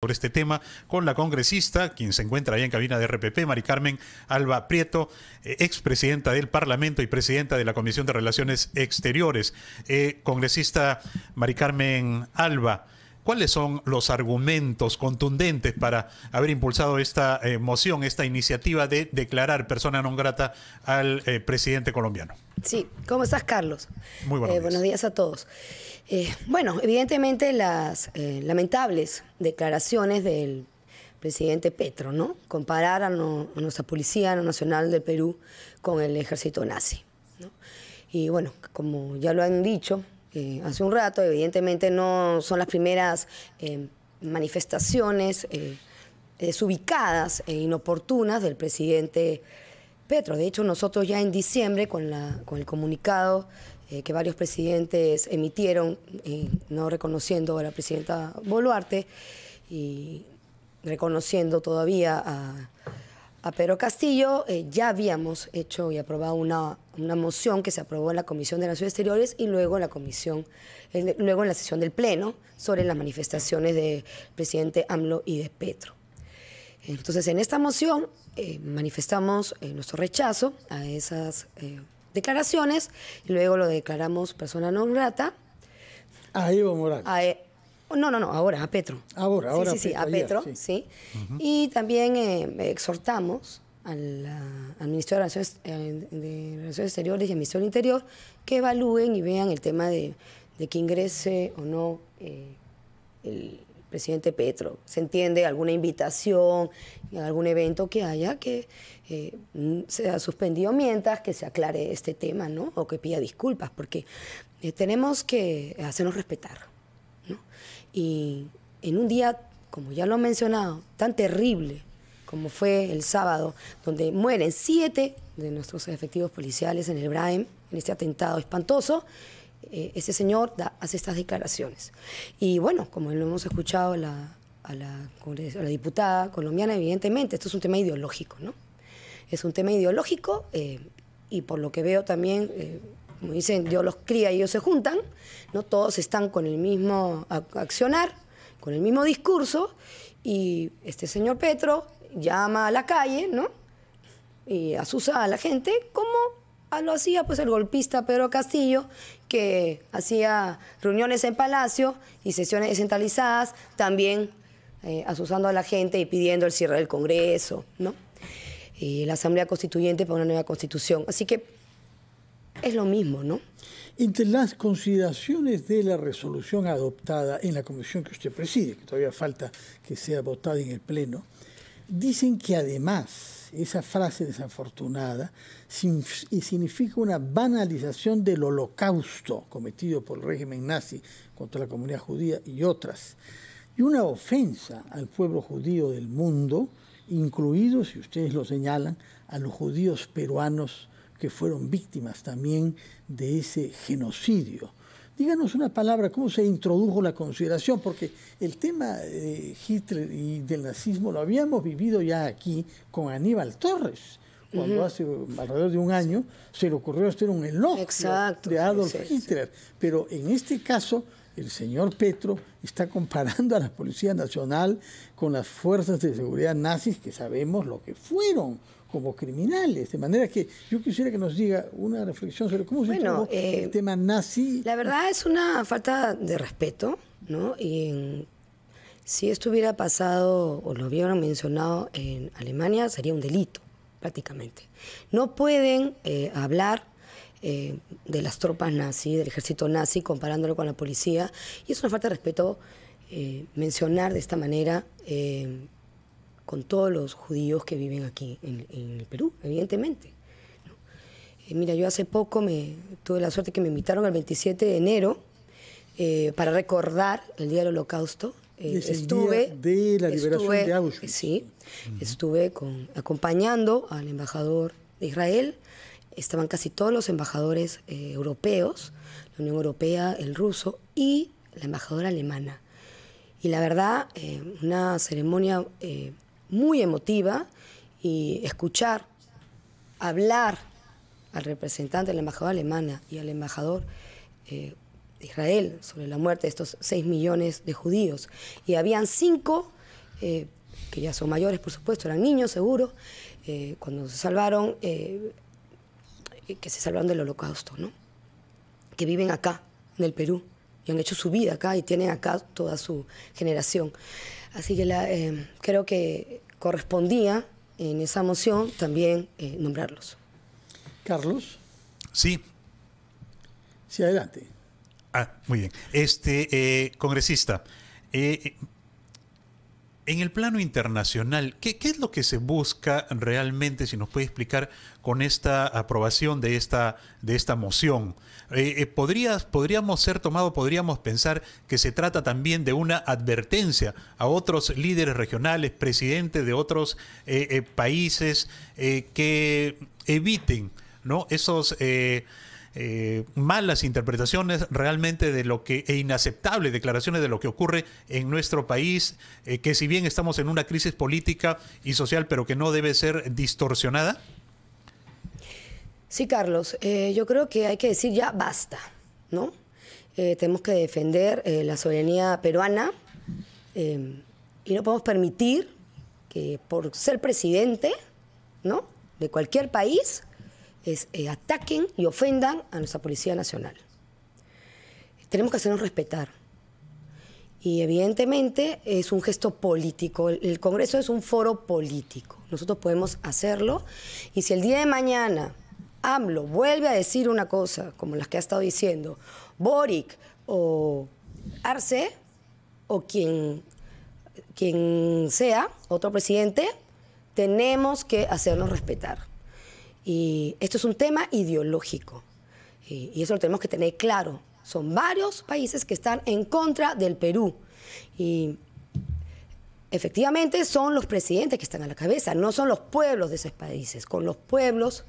sobre este tema con la congresista, quien se encuentra ahí en cabina de RPP, Mari Carmen Alba Prieto, eh, expresidenta del Parlamento y presidenta de la Comisión de Relaciones Exteriores. Eh, congresista Mari Carmen Alba. ¿Cuáles son los argumentos contundentes para haber impulsado esta eh, moción, esta iniciativa de declarar persona non grata al eh, presidente colombiano? Sí, ¿cómo estás, Carlos? Muy buenos, eh, días. buenos días a todos. bueno, evidentemente las lamentables declaraciones del presidente Petro, ¿no? Comparar a, a nuestra Policía Nacional del Perú con el ejército nazi. Y bueno, como ya lo han dicho, eh, hace un rato. Evidentemente no son las primeras em, manifestaciones eh, desubicadas e inoportunas del presidente Petro. De hecho, nosotros ya en diciembre, con, el comunicado eh, que varios presidentes emitieron, no reconociendo a la presidenta Boluarte y reconociendo todavía a, Pedro Castillo, ya habíamos hecho y aprobado una una moción que se aprobó en la Comisión de Naciones Exteriores y luego en la comisión, eh, luego en la sesión del Pleno sobre las manifestaciones del presidente AMLO y de Petro. Entonces, en esta moción eh, manifestamos eh, nuestro rechazo a esas declaraciones y luego lo declaramos persona no grata. A Evo Morales. E-, no, no, no, ahora, a Petro. Ahora, ahora. Sí, sí, a Petro, sí. Y también exhortamos al, Ministerio eh, de Relaciones, Exteriores y al Ministerio del Interior que evalúen y vean el tema de, que ingrese o no eh, el presidente Petro. Se entiende alguna invitación, algún evento que haya que eh, mm, sea suspendido mientras que se aclare este tema, ¿no? O que pida disculpas, porque tenemos que hacernos respetar, ¿no? Y en un día, como ya lo he mencionado, tan terrible como fue el sábado, donde mueren siete de nuestros efectivos policiales en el Braem, en este atentado espantoso, este señor hace estas declaraciones. Y bueno, como lo hemos escuchado a, la, diputada colombiana, evidentemente, esto es un tema ideológico, ¿no? Es un tema ideológico eh, y por lo que veo también... Eh, como dicen, Dios los cría y ellos se juntan, ¿no? Todos están con el mismo accionar, con el mismo discurso, y este señor Petro llama a la calle, ¿no? Y asusa a la gente, como lo hacía pues el golpista Pedro Castillo, que hacía reuniones en Palacio y sesiones descentralizadas, también eh, asusando a la gente y pidiendo el cierre del Congreso, ¿no? Y la Asamblea Constituyente para una nueva constitución. Así que es lo mismo, ¿no? Entre las consideraciones de la resolución adoptada en la comisión que usted preside, que todavía falta que sea votada en el Pleno, Dicen que además esa frase desafortunada significa una banalización del holocausto cometido por el régimen nazi contra la comunidad judía y otras, y una ofensa al pueblo judío del mundo, incluidos, si ustedes lo señalan, a los judíos peruanos que fueron víctimas también de ese genocidio Díganos una palabra, ¿cómo se introdujo la consideración? Porque el tema de Hitler y del nazismo lo habíamos vivido ya aquí con Aníbal Torres, cuando hace alrededor de un año se le ocurrió hacer un elogio de Adolf Hitler. Pero en este caso, el señor Petro está comparando a la Policía Nacional con las fuerzas de seguridad nazis que sabemos lo que fueron como criminales. De manera que yo quisiera que nos diga una reflexión sobre cómo se bueno, eh, el tema nazi. La verdad es una falta de respeto, ¿no? Y si esto hubiera pasado o lo hubieran mencionado en Alemania, sería un delito, prácticamente. No pueden eh, hablar eh, de las tropas nazis, del ejército nazi, comparándolo con la policía. Y es una falta de respeto mencionar de esta manera con todos los judíos que viven aquí en, el Perú, evidentemente. Eh, mira, yo hace poco me, tuve la suerte que me invitaron el 27 de enero eh, para recordar el Día del Holocausto. Eh, estuve el de la liberación de Auschwitz. Sí, estuve con, acompañando al embajador de Israel. Estaban casi todos los embajadores europeos, la Unión Europea, el ruso y la embajadora alemana. Y la verdad, una ceremonia muy emotiva y escuchar, hablar al representante de la embajada alemana y al embajador eh, de Israel sobre la muerte de estos 6 millones de judíos. Y habían cinco, eh, que ya son mayores por supuesto, eran niños seguro, eh, cuando se salvaron, que se salvaron del holocausto, ¿no? que viven acá, en el Perú, y han hecho su vida acá y tienen acá toda su generación. Así que la, eh, creo que correspondía en esa moción también eh, nombrarlos. Carlos. Sí. Sí, adelante. Ah, muy bien. Este, eh, congresista, eh, en el plano internacional, ¿qué, es lo que se busca realmente, si nos puede explicar, con esta aprobación de esta, de esta moción? Eh, eh, ¿Podríamos ser tomado, podríamos pensar que se trata también de una advertencia a otros líderes regionales, presidentes de otros eh, países, que eviten ¿no? esos eh, malas interpretaciones realmente de lo que, e inaceptables declaraciones de lo que ocurre en nuestro país, eh, que si bien estamos en una crisis política y social, pero que no debe ser distorsionada? Sí, Carlos, eh, yo creo que hay que decir ya basta, ¿no? tenemos que defender la soberanía peruana y no podemos permitir que por ser presidente, ¿no? De cualquier país, eh, ataquen y ofendan a nuestra Policía Nacional. Tenemos que hacernos respetar. Y evidentemente es un gesto político. El, Congreso es un foro político. Nosotros podemos hacerlo. Y si el día de mañana AMLO vuelve a decir una cosa, como las que ha estado diciendo, Boric o Arce, o quien, quien sea, otro presidente, tenemos que hacernos respetar. Y esto es un tema ideológico y, eso lo tenemos que tener claro. Son varios países que están en contra del Perú. Y efectivamente son los presidentes que están a la cabeza, no son los pueblos de esos países. Con los pueblos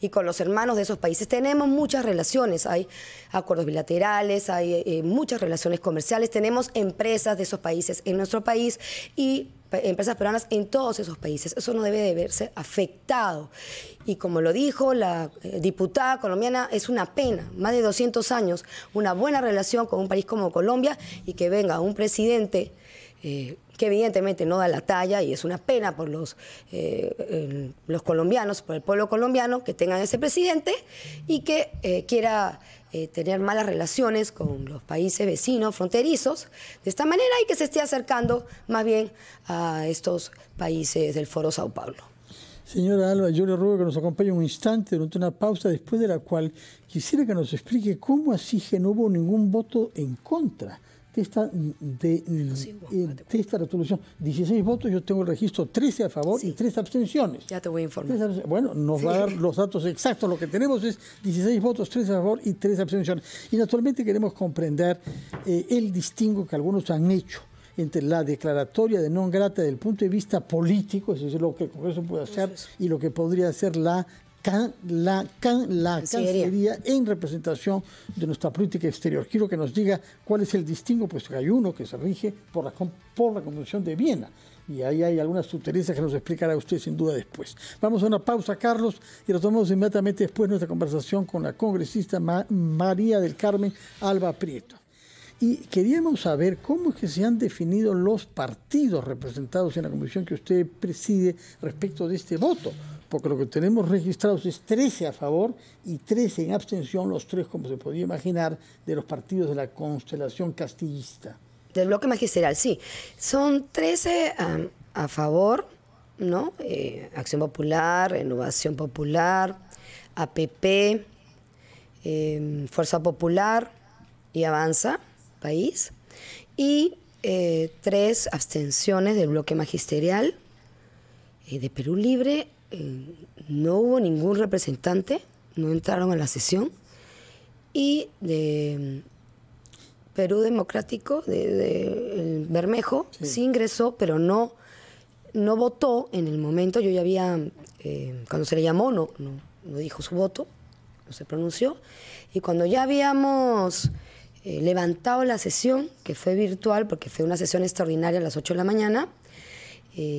y con los hermanos de esos países tenemos muchas relaciones, hay acuerdos bilaterales, hay eh, muchas relaciones comerciales, tenemos empresas de esos países en nuestro país y empresas peruanas en todos esos países. Eso no debe de verse afectado. Y como lo dijo la eh, diputada colombiana, es una pena, más de 200 años, una buena relación con un país como Colombia y que venga un presidente eh, que evidentemente no da la talla y es una pena por los, eh, los colombianos, por el pueblo colombiano, que tengan ese presidente y que eh, quiera eh, tener malas relaciones con los países vecinos, fronterizos, de esta manera y que se esté acercando más bien a estos países del Foro Sao Paulo. Señora Alba, yo le ruego que nos acompañe un instante durante una pausa, después de la cual quisiera que nos explique cómo así que no hubo ningún voto en contra de esta, de, esta resolución, 16 votos, yo tengo el registro 13 a favor y 3 abstenciones. Ya te voy a informar. bueno, nos va a dar los datos exactos. Lo que tenemos es 16 votos, 3 a favor y 3 abstenciones. Y naturalmente queremos comprender eh, el distingo que algunos han hecho entre la declaratoria de no grata del punto de vista político, eso es lo que el Congreso puede hacer y lo que podría hacer la la, Cancillería en representación de nuestra política exterior. Quiero que nos diga cuál es el distingo, puesto que hay uno que se rige por la, por la Convención de Viena. Y ahí hay algunas sutilezas que nos explicará usted sin duda después. Vamos a una pausa, Carlos, y retomamos inmediatamente después nuestra conversación con la congresista María del Carmen Alba Prieto. Y queríamos saber cómo es que se han definido los partidos representados en la comisión que usted preside respecto de este voto porque lo que tenemos registrados es 13 a favor y 13 en abstención, los tres, como se podía imaginar, de los partidos de la constelación castillista. Del bloque magisterial, sí. Son 13 a favor, ¿no? Eh, Acción Popular, Renovación Popular, APP, em, Fuerza Popular y Avanza, País. Y eh, tres abstenciones del bloque magisterial eh, de Perú Libre eh, no hubo ningún representante, no entraron a la sesión. Y de mm, Perú Democrático, de, Bermejo, sí. ingresó, pero no, no votó en el momento. Yo ya había, eh, cuando se le llamó, no, dijo su voto, no se pronunció. Y cuando ya habíamos eh, levantado la sesión, que fue virtual, porque fue una sesión extraordinaria a las 8 de la mañana, en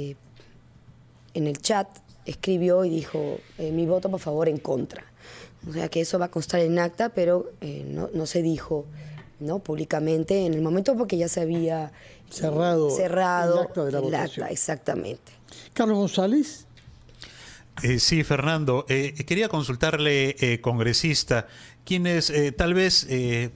el chat escribió y dijo, eh, mi voto por favor en contra. O sea que eso va a constar en acta, pero eh, no, se dijo ¿no? públicamente en el momento porque ya se había cerrado, cerrado el acta exactamente. Carlos González. Eh, sí, Fernando. quería consultarle, congresista, quienes tal vez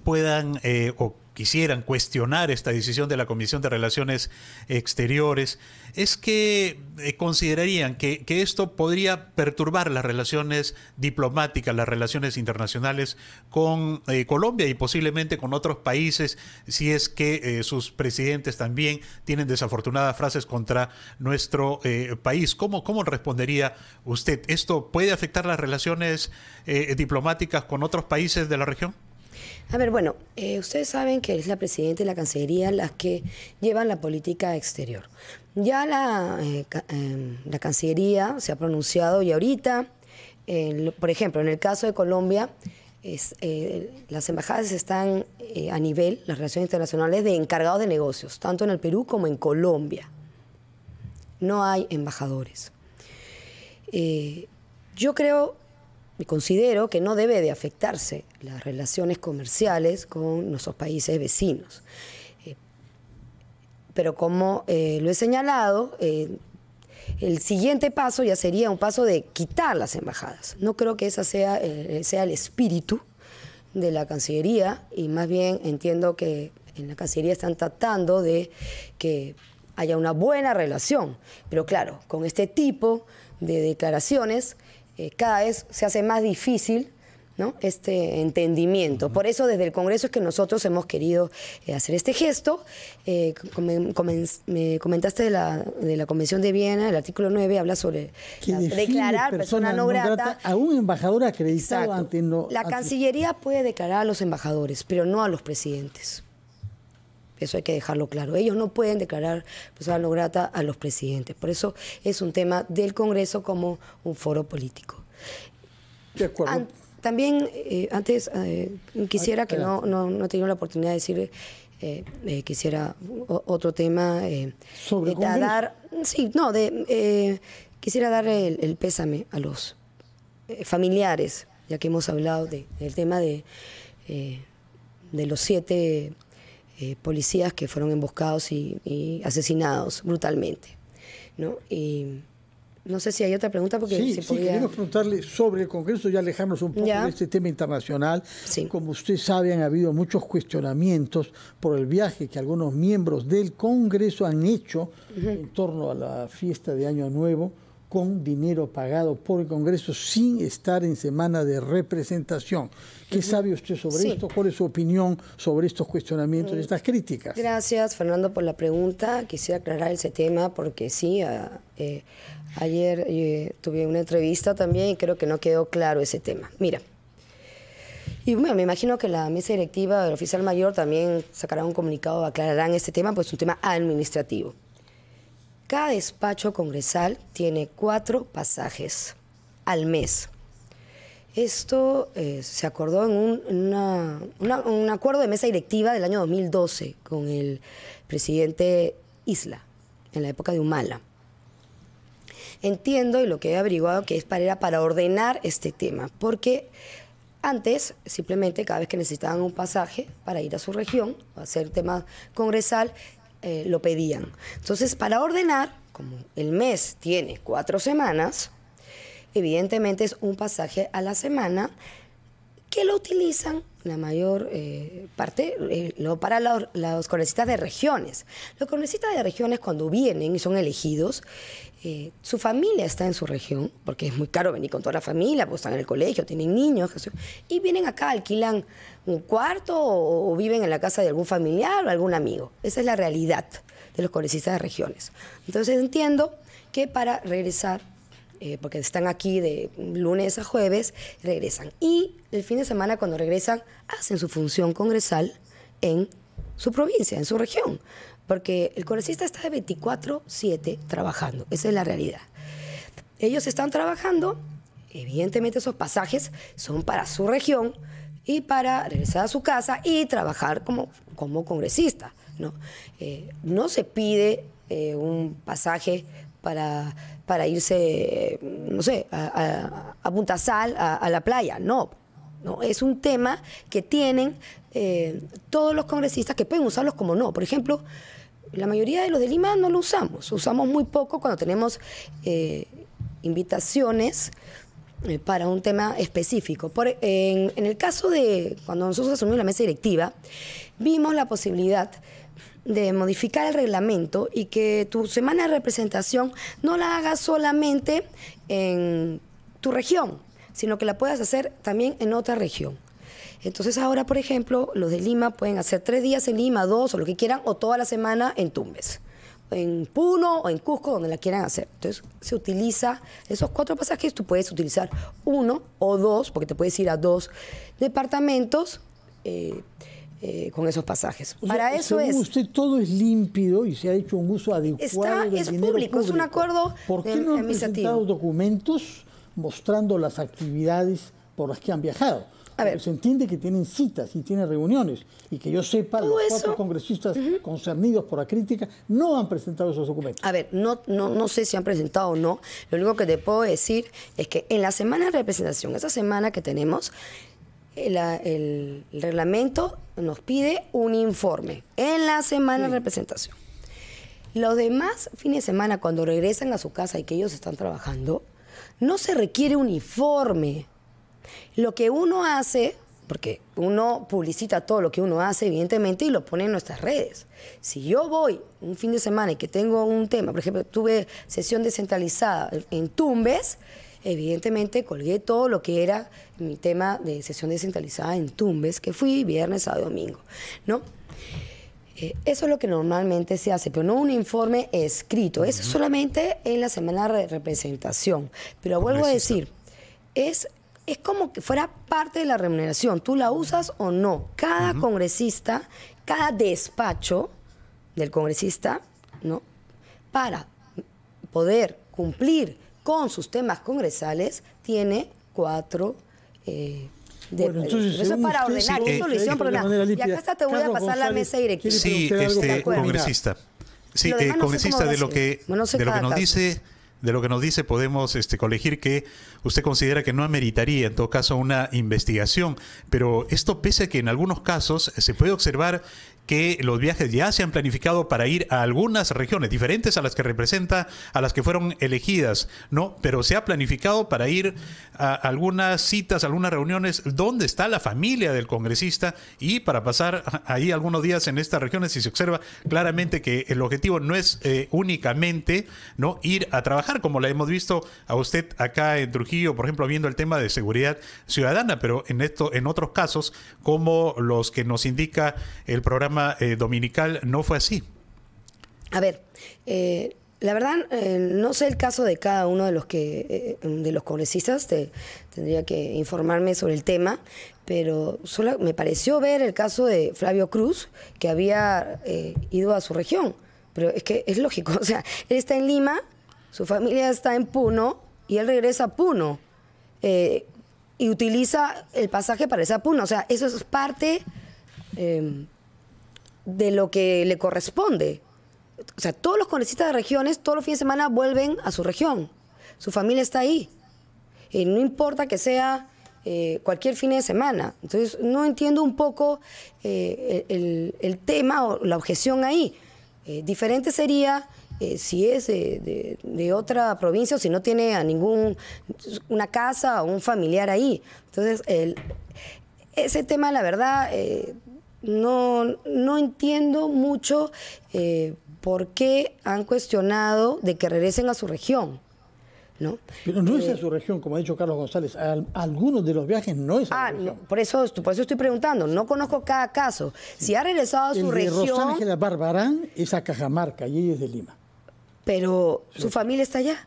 puedan o quisieran cuestionar esta decisión de la Comisión de Relaciones Exteriores es que eh, considerarían que, esto podría perturbar las relaciones diplomáticas, las relaciones internacionales con eh, Colombia y posiblemente con otros países, si es que eh, sus presidentes también tienen desafortunadas frases contra nuestro país. ¿Cómo respondería usted? ¿Esto puede afectar las relaciones diplomáticas con otros países de la región? A ver, bueno, eh, ustedes saben que es la presidenta y la Cancillería las que llevan la política exterior. Ya la, eh, em, la Cancillería se ha pronunciado y ahorita, por ejemplo, en el caso de Colombia, eh, las embajadas están a nivel, las relaciones internacionales, de encargados de negocios, tanto en el Perú como en Colombia. No hay embajadores. yo creo considero que no debe de afectarse las relaciones comerciales con nuestros países vecinos. Eh, pero como eh, lo he señalado, eh, el siguiente paso ya sería un paso de quitar las embajadas. No creo que ese sea, sea el espíritu de la Cancillería y más bien entiendo que en la Cancillería están tratando de que haya una buena relación. Pero claro, con este tipo de declaraciones eh, cada vez se hace más difícil este entendimiento. Por eso desde el Congreso es que nosotros hemos querido eh, hacer este gesto. Eh, me comentaste de la, de la, Convención de Viena, el artículo 9 habla sobre declarar persona, no, grata, a un embajador acreditado La Cancillería puede declarar a los embajadores, pero no a los presidentes. Eso hay que dejarlo claro. Ellos no pueden declarar persona no grata a los presidentes. Por eso es un tema del Congreso como un foro político. también, eh, antes, eh, quisiera que no, no, no he tenido la oportunidad de decir, eh, quisiera otro tema. ¿Sobre de dar, Sí, no, de, quisiera dar el, pésame a los familiares, ya que hemos hablado del tema de, de los siete eh, policías que fueron emboscados y, asesinados brutalmente. ¿no? sé si hay otra pregunta porque sí, preguntarle sobre el Congreso, ya alejamos un poco de este tema internacional. Como usted sabe, han habido muchos cuestionamientos por el viaje que algunos miembros del Congreso han hecho en torno a la fiesta de Año Nuevo con dinero pagado por el Congreso sin estar en semana de representación. ¿Qué sabe usted sobre esto? ¿Cuál es su opinión sobre estos cuestionamientos y mm. estas críticas? Gracias, Fernando, por la pregunta. Quisiera aclarar ese tema porque sí, ah, eh, ayer eh, tuve una entrevista también y creo que no quedó claro ese tema. Mira, y me imagino que la mesa directiva del oficial mayor también sacará un comunicado, aclararán este tema, pues es un tema administrativo. Cada despacho congresal tiene cuatro pasajes al mes. Esto eh, se acordó en un, acuerdo de mesa directiva del año 2012 con el presidente Isla, en la época de Humala. Entiendo y lo que he averiguado que es para, para ordenar este tema, porque antes, simplemente cada vez que necesitaban un pasaje para ir a su región, o hacer tema congresal, eh, lo pedían. Entonces, para ordenar, como el mes tiene cuatro semanas, evidentemente es un pasaje a la semana que lo utilizan la mayor eh, parte eh, lo para los, los, de regiones. Los congresistas de regiones cuando vienen y son elegidos, eh, su familia está en su región, porque es muy caro venir con toda la familia, pues están en el colegio, tienen niños, y vienen acá, alquilan un cuarto o, viven en la casa de algún familiar o algún amigo. Esa es la realidad de los congresistas de regiones. Entonces entiendo que para regresar eh, porque están aquí de lunes a jueves, regresan. Y el fin de semana cuando regresan, hacen su función congresal en su provincia, en su región, porque el congresista está de 24/7 trabajando, esa es la realidad. Ellos están trabajando, evidentemente esos pasajes son para su región y para regresar a su casa y trabajar como, como congresista. ¿no? Eh, no se pide eh, un pasaje para para irse, no sé, a, Punta Sal, a, la playa. No, no, es un tema que tienen eh, todos los congresistas que pueden usarlos como no. Por ejemplo, la mayoría de los de Lima no lo usamos, usamos muy poco cuando tenemos eh, invitaciones eh, para un tema específico. en, en el caso de cuando nosotros asumimos la mesa directiva, vimos la posibilidad de modificar el reglamento y que tu semana de representación no la hagas solamente en tu región, sino que la puedas hacer también en otra región. Entonces ahora, por ejemplo, los de Lima pueden hacer tres días en Lima, dos o lo que quieran, o toda la semana en Tumbes, en Puno o en Cusco, donde la quieran hacer. Entonces se utiliza esos cuatro pasajes, tú puedes utilizar uno o dos, porque te puedes ir a dos departamentos. Eh, eh, con esos pasajes. Para eso es. usted todo es límpido y se ha hecho un uso adecuado está, es público, es un acuerdo. ¿Por qué no han presentado documentos mostrando las actividades por las que han viajado? A ver. Se entiende que tienen citas y tienen reuniones y que yo sepa los cuatro congresistas concernidos por la crítica no han presentado esos documentos. A ver, no, no, no sé si han presentado o no. Lo único que te puedo decir es que en la semana de representación, esa semana que tenemos, eh, el reglamento nos pide un informe en la semana de representación. Los demás fines de semana, cuando regresan a su casa y que ellos están trabajando, no se requiere un informe. Lo que uno hace, porque uno publicita todo lo que uno hace, evidentemente, y lo pone en nuestras redes. Si yo voy un fin de semana y que tengo un tema, por ejemplo, tuve sesión descentralizada en Tumbes, Evidentemente colgué todo lo que era mi tema de sesión descentralizada en Tumbes, que fui viernes, sábado, domingo, ¿no? Eh, eso es lo que normalmente se hace, pero no un informe escrito, eso solamente en la semana de representación. Pero vuelvo a decir, es es como que fuera parte de la remuneración. Tú la usas o no. Cada congresista, cada despacho del congresista, ¿no? Para poder cumplir con sus temas congresales, tiene cuatro... Eh, bueno, eso es para ordenar, una eh, solución problema Y acá hasta te voy a pasar la mesa directiva. Sí, este, congresista. Sí, eh, congresista, de lo que, nos dice de lo que nos dice podemos este, colegir que usted considera que no ameritaría en todo caso una investigación, pero esto pese a que en algunos casos se puede observar que los viajes ya se han planificado para ir a algunas regiones diferentes a las que representa, a las que fueron elegidas, ¿no? Pero se ha planificado para ir a algunas citas, algunas reuniones donde está la familia del congresista y para pasar ahí algunos días en estas regiones y se observa claramente que el objetivo no es eh, únicamente, ¿no? Ir a trabajar, como la hemos visto a usted acá en Trujillo, por ejemplo, viendo el tema de seguridad ciudadana, pero en, esto, en otros casos, como los que nos indica el programa eh, dominical no fue así. A ver, eh, la verdad, eh, no sé el caso de cada uno de los que de los congresistas, tendría que informarme sobre el tema, pero solo me pareció ver el caso de Flavio Cruz, que había ido a su región. Pero es que es lógico, o sea, él está en Lima, su familia está en Puno y él regresa a Puno y utiliza el pasaje para esa Puno. O sea, eso es parte de lo que le corresponde. O sea, todos los congresistas de regiones, todos los fines de semana vuelven a su región. Su familia está ahí. no importa que sea eh, cualquier fin de semana. Entonces, no entiendo un poco eh, el, tema o la objeción ahí. Eh, diferente sería si es de, otra provincia o si no tiene a ningún una casa o un familiar ahí. Entonces, ese tema, la verdad, no, no entiendo mucho eh, por qué han cuestionado de que regresen a su región. ¿No? Pero no es a eh, su región, como ha dicho Carlos González. algunos de los viajes no es a ah, región. por, eso, por eso estoy preguntando. No conozco cada caso. Si ha regresado a su El región. De Los Barbarán es a Cajamarca y ella es de Lima. Pero su familia está allá.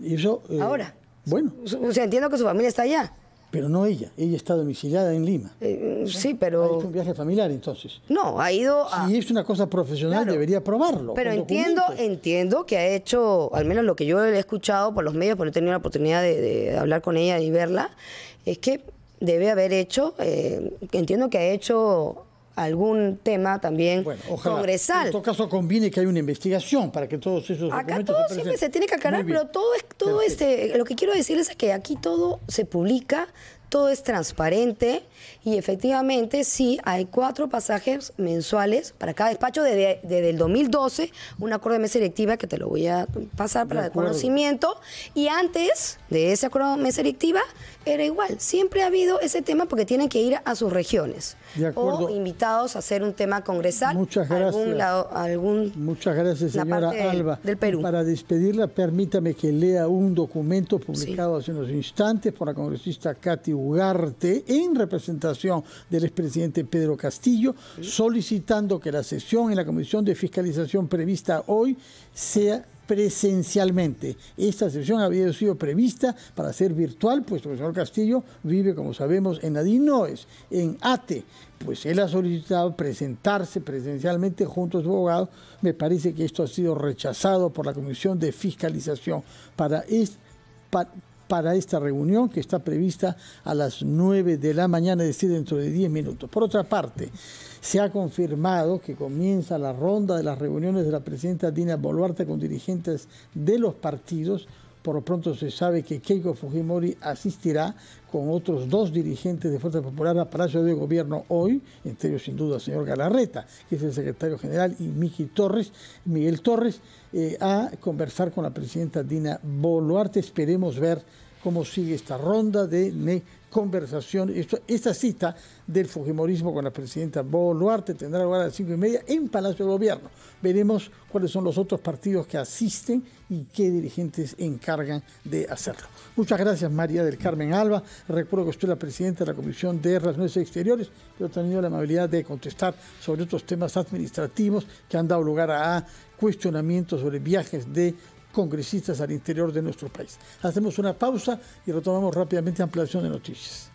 Y eh, Ahora. Bueno. O sea, entiendo que su familia está allá. Pero no ella, ella está domiciliada en Lima. Eh, eh, sí, pero... Ha un viaje familiar entonces. No, ha ido a... Si es una cosa profesional debería probarlo. Pero entiendo, entiendo que ha hecho, al menos lo que yo he escuchado por los medios, porque he tenido la oportunidad de, hablar con ella y verla, es que debe haber hecho, eh, entiendo que ha hecho algún tema también congresal. En todo caso conviene que haya una investigación para que todos esos Acá todo siempre se tiene que aclarar, pero todo es todo este lo que quiero decirles es que aquí todo se publica, todo es transparente y efectivamente sí hay cuatro pasajes mensuales para cada despacho desde, el 2012, un acuerdo de mesa directiva que te lo voy a pasar para el conocimiento y antes de ese acuerdo de mesa directiva era igual, siempre ha habido ese tema porque tienen que ir a sus regiones o invitados a hacer un tema congresal Muchas gracias. algún Muchas gracias señora Alba Perú. Para despedirla permítame que lea un documento publicado hace unos instantes por la congresista Katy jugarte en representación del expresidente Pedro Castillo, solicitando que la sesión en la Comisión de Fiscalización prevista hoy sea presencialmente. Esta sesión había sido prevista para ser virtual, puesto que el señor Castillo vive, como sabemos, en Adinoes, en ATE. Pues él ha solicitado presentarse presencialmente junto a su abogado. Me parece que esto ha sido rechazado por la Comisión de Fiscalización. Para, para para esta reunión que está prevista a las 9 de la mañana, es decir, dentro de 10 minutos. Por otra parte, se ha confirmado que comienza la ronda de las reuniones de la presidenta Dina Boluarte con dirigentes de los partidos por lo pronto se sabe que Keiko Fujimori asistirá con otros dos dirigentes de Fuerza Popular al Palacio de Gobierno hoy, entre ellos sin duda el señor Galarreta, que es el secretario general, y Torres, Miguel Torres, eh, a conversar con la presidenta Dina Boluarte. Esperemos ver cómo sigue esta ronda de conversación. esta cita del Fujimorismo con la presidenta Boluarte tendrá lugar a las cinco y media en Palacio de Gobierno. Veremos cuáles son los otros partidos que asisten y qué dirigentes encargan de hacerlo. Muchas gracias, María del Carmen Alba. Recuerdo que usted es la presidenta de la Comisión de Relaciones Exteriores, pero he tenido la amabilidad de contestar sobre otros temas administrativos que han dado lugar a cuestionamientos sobre viajes de congresistas al interior de nuestro país. Hacemos una pausa y retomamos rápidamente ampliación de noticias.